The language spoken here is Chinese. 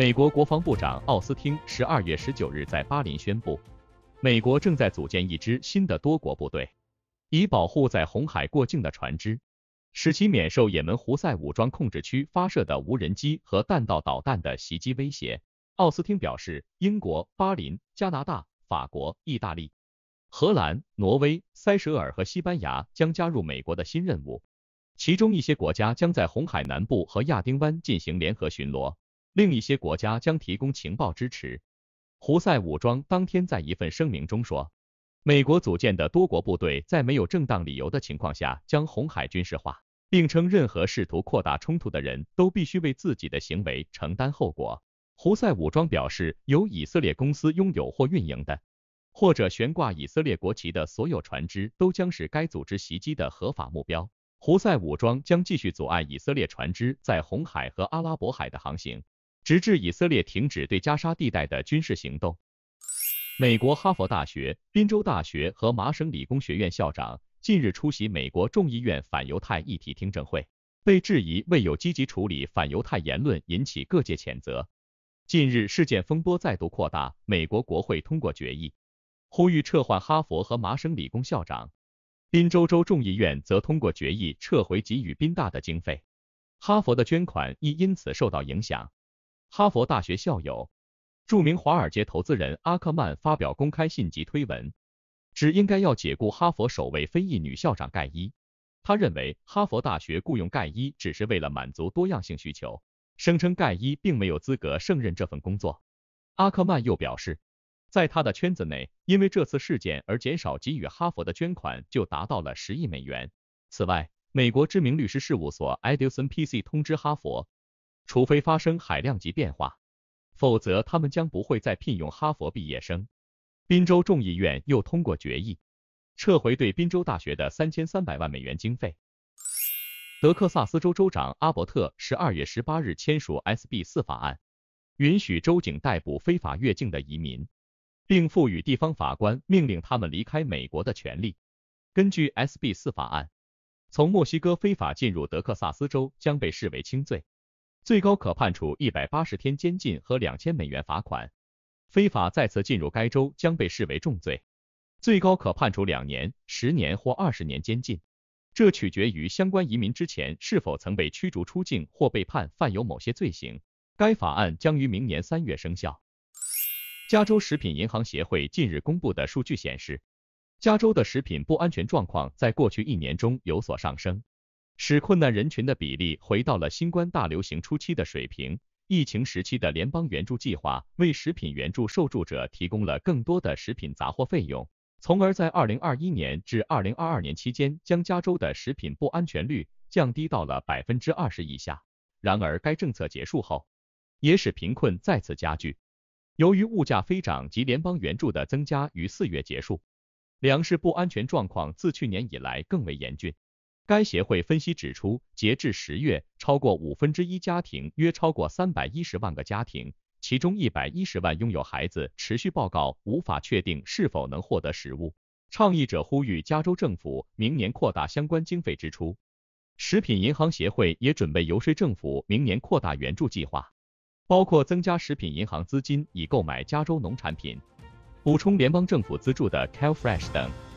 美国国防部长奥斯汀十二月十九日在巴林宣布，美国正在组建一支新的多国部队，以保护在红海过境的船只，使其免受也门胡塞武装控制区发射的无人机和弹道导弹的袭击威胁。奥斯汀表示，英国、巴林、加拿大、法国、意大利、荷兰、挪威、塞舌尔和西班牙将加入美国的新任务，其中一些国家将在红海南部和亚丁湾进行联合巡逻。另一些国家将提供情报支持。胡塞武装当天在一份声明中说，美国组建的多国部队在没有正当理由的情况下将红海军事化，并称任何试图扩大冲突的人都必须为自己的行为承担后果。胡塞武装表示，由以色列公司拥有或运营的，或者悬挂以色列国旗的所有船只都将是该组织袭击的合法目标。胡塞武装将继续阻碍以色列船只在红海和阿拉伯海的航行。直至以色列停止对加沙地带的军事行动，美国哈佛大学、宾州大学和麻省理工学院校长近日出席美国众议院反犹太议题听证会，被质疑未有积极处理反犹太言论，引起各界谴责。近日事件风波再度扩大，美国国会通过决议，呼吁撤换哈佛和麻省理工校长；宾州州众议院则通过决议撤回给予宾大的经费，哈佛的捐款亦因此受到影响。哈佛大学校友、著名华尔街投资人阿克曼发表公开信及推文，指应该要解雇哈佛首位非裔女校长盖伊。他认为哈佛大学雇佣盖伊只是为了满足多样性需求，声称盖伊并没有资格胜任这份工作。阿克曼又表示，在他的圈子内，因为这次事件而减少给予哈佛的捐款就达到了十亿美元。此外，美国知名律师事务所 Edison PC 通知哈佛。除非发生海量级变化，否则他们将不会再聘用哈佛毕业生。宾州众议院又通过决议，撤回对宾州大学的三千三百万美元经费。德克萨斯州州长阿伯特十二月十八日签署 S B 四法案，允许州警逮捕非法越境的移民，并赋予地方法官命令他们离开美国的权利。根据 S B 四法案，从墨西哥非法进入德克萨斯州将被视为轻罪。最高可判处一百八十天监禁和两千美元罚款。非法再次进入该州将被视为重罪，最高可判处两年、十年或二十年监禁，这取决于相关移民之前是否曾被驱逐出境或被判犯有某些罪行。该法案将于明年三月生效。加州食品银行协会近日公布的数据显示，加州的食品不安全状况在过去一年中有所上升。使困难人群的比例回到了新冠大流行初期的水平。疫情时期的联邦援助计划为食品援助受助者提供了更多的食品杂货费用，从而在2021年至2022年期间将加州的食品不安全率降低到了百分之二十以下。然而，该政策结束后，也使贫困再次加剧。由于物价飞涨及联邦援助的增加于四月结束，粮食不安全状况自去年以来更为严峻。该协会分析指出，截至十月，超过五分之一家庭，约超过三百一十万个家庭，其中一百一十万拥有孩子，持续报告无法确定是否能获得食物。倡议者呼吁加州政府明年扩大相关经费支出。食品银行协会也准备游说政府明年扩大援助计划，包括增加食品银行资金以购买加州农产品，补充联邦政府资助的 c a l f r e s h 等。